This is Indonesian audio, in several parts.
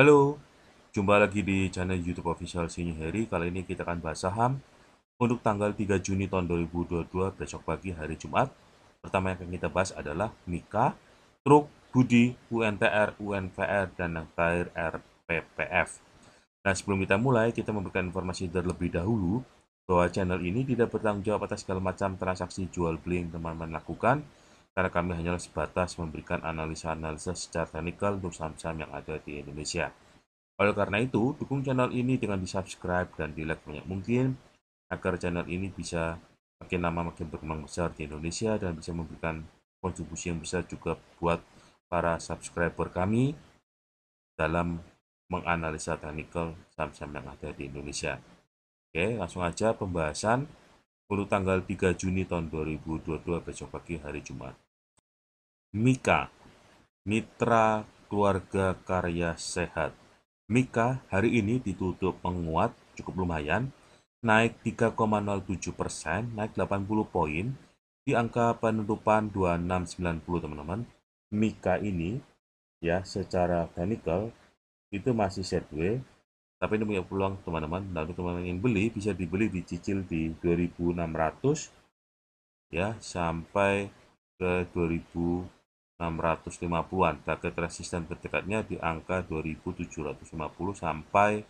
Halo, jumpa lagi di channel YouTube official Sini Heri. Kali ini kita akan bahas saham untuk tanggal 3 Juni tahun 2022 besok pagi hari Jumat. Pertama yang akan kita bahas adalah Mika, Truk, Budi, UNTR, UNVR, dan yang terakhir RPPF. Nah, sebelum kita mulai, kita memberikan informasi terlebih dahulu bahwa channel ini tidak bertanggung jawab atas segala macam transaksi jual beli yang teman-teman lakukan karena kami hanya sebatas memberikan analisa-analisa secara teknikal untuk saham-saham yang ada di Indonesia. Oleh karena itu, dukung channel ini dengan di-subscribe dan di-like banyak mungkin, agar channel ini bisa makin lama makin berkembang besar di Indonesia dan bisa memberikan kontribusi yang besar juga buat para subscriber kami dalam menganalisa teknikal saham-saham yang ada di Indonesia. Oke, langsung aja pembahasan untuk tanggal 3 Juni tahun 2022 besok pagi hari Jumat. Mika, mitra keluarga karya sehat. Mika hari ini ditutup menguat cukup lumayan, naik 3,07 persen, naik 80 poin, di angka penutupan 2690 teman-teman. Mika ini ya secara technical itu masih sideways, tapi ini punya peluang teman-teman. Lalu teman-teman yang beli bisa dibeli dicicil di 2600 ya sampai ke 2000 650-an. Target resisten terdekatnya di angka 2750 sampai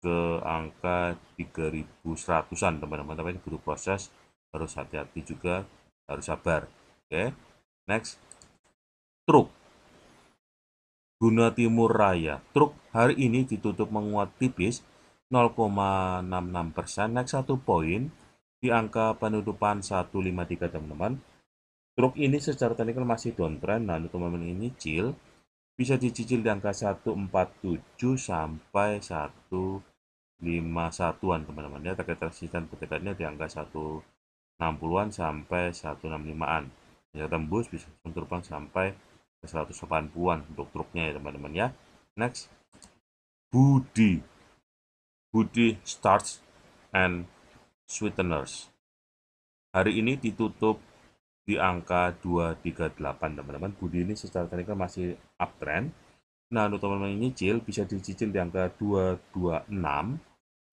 ke angka 3100-an, teman-teman. Tapi butuh proses, harus hati-hati juga, harus sabar. Oke. Okay. Next. Truk. Guna Timur Raya. Truk hari ini ditutup menguat tipis 0,66 persen, naik satu poin di angka penutupan 153, teman-teman Truk ini secara teknikal masih downtrend, nah untuk momen ini cil bisa dicicil di angka 147 sampai 151-an teman-teman ya terkait resisten perdebatannya di angka 160-an sampai 165-an bisa tembus bisa terbang sampai ke 180-an untuk truknya ya teman-teman ya next Budi Budi Starts and Sweeteners hari ini ditutup di angka 238 teman-teman Budi ini secara teknikal masih uptrend nah untuk teman-teman yang nyicil bisa dicicil di angka 226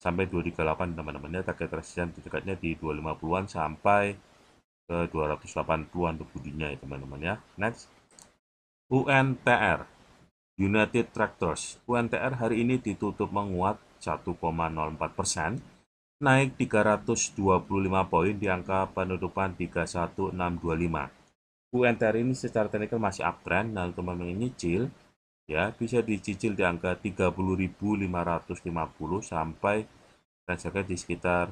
sampai 238 teman-teman ya target resisten dekatnya di 250-an sampai ke 280-an untuk budinya ya teman-teman ya next UNTR United Tractors UNTR hari ini ditutup menguat 1,04 persen naik 325 poin di angka penutupan 31625. UNTR ini secara teknikal masih uptrend, nah untuk nyicil ya bisa dicicil di angka 30.550 sampai transaksi di sekitar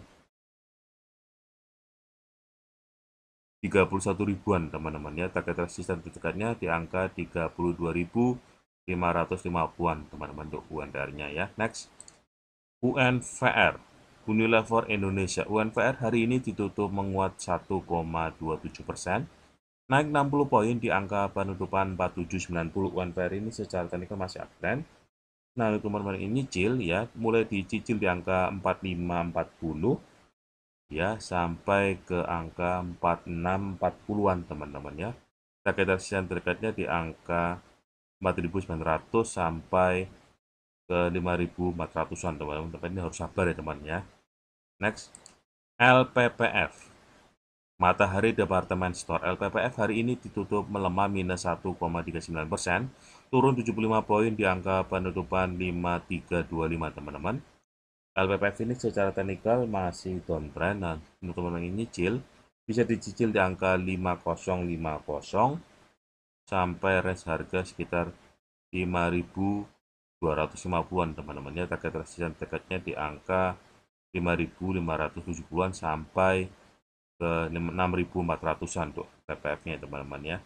31 ribuan teman-teman ya target resisten terdekatnya di angka 32.550-an teman-teman untuk untr nya ya next UNVR Unilever Indonesia UNPR hari ini ditutup menguat 1,27 persen, naik 60 poin di angka penutupan 4790 UNPR ini secara teknikal masih uptrend. Nah, kemarin ini nyicil ya, mulai dicicil di angka 4540 ya sampai ke angka 4640-an teman-teman ya. Target aksian terdekatnya di angka 4900 sampai ke 5400-an teman-teman. Tapi ini harus sabar ya teman teman ya. Next, LPPF. Matahari Departemen Store LPPF hari ini ditutup melemah minus 1,39 persen, turun 75 poin di angka penutupan 5325 teman-teman. LPPF ini secara teknikal masih downtrend, nah teman-teman ini nyicil, bisa dicicil di angka 5050 sampai range harga sekitar 5250-an teman-teman ya, target resistance dekatnya di angka 5.570-an sampai ke 6.400-an untuk ppf nya teman-teman ya.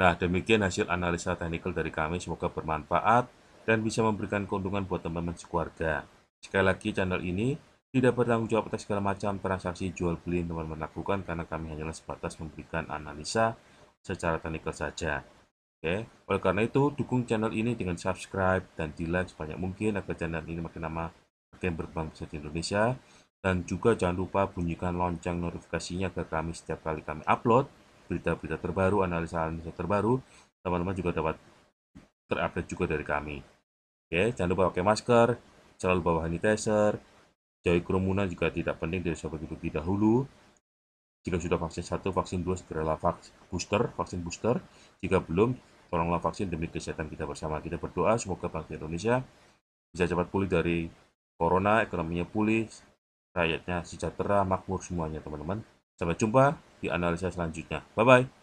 Nah, demikian hasil analisa teknikal dari kami. Semoga bermanfaat dan bisa memberikan keuntungan buat teman-teman sekeluarga. Sekali lagi, channel ini tidak bertanggung jawab atas segala macam transaksi jual beli yang teman-teman lakukan karena kami hanyalah sebatas memberikan analisa secara teknikal saja. Oke, oleh karena itu, dukung channel ini dengan subscribe dan di like sebanyak mungkin agar channel ini makin lama game berbangsa di Indonesia dan juga jangan lupa bunyikan lonceng notifikasinya ke kami setiap kali kami upload berita-berita terbaru, analisa-analisa terbaru. Teman-teman juga dapat terupdate juga dari kami. Oke, jangan lupa pakai masker, selalu bawa sanitizer, jauhi kerumunan juga tidak penting dari sahabat tidak dahulu. Jika sudah vaksin satu vaksin dua segeralah vaksin booster, vaksin booster. Jika belum, tolonglah vaksin demi kesehatan kita bersama. Kita berdoa semoga bangsa Indonesia bisa cepat pulih dari corona, ekonominya pulih, rakyatnya sejahtera, makmur semuanya teman-teman. Sampai jumpa di analisa selanjutnya. Bye-bye.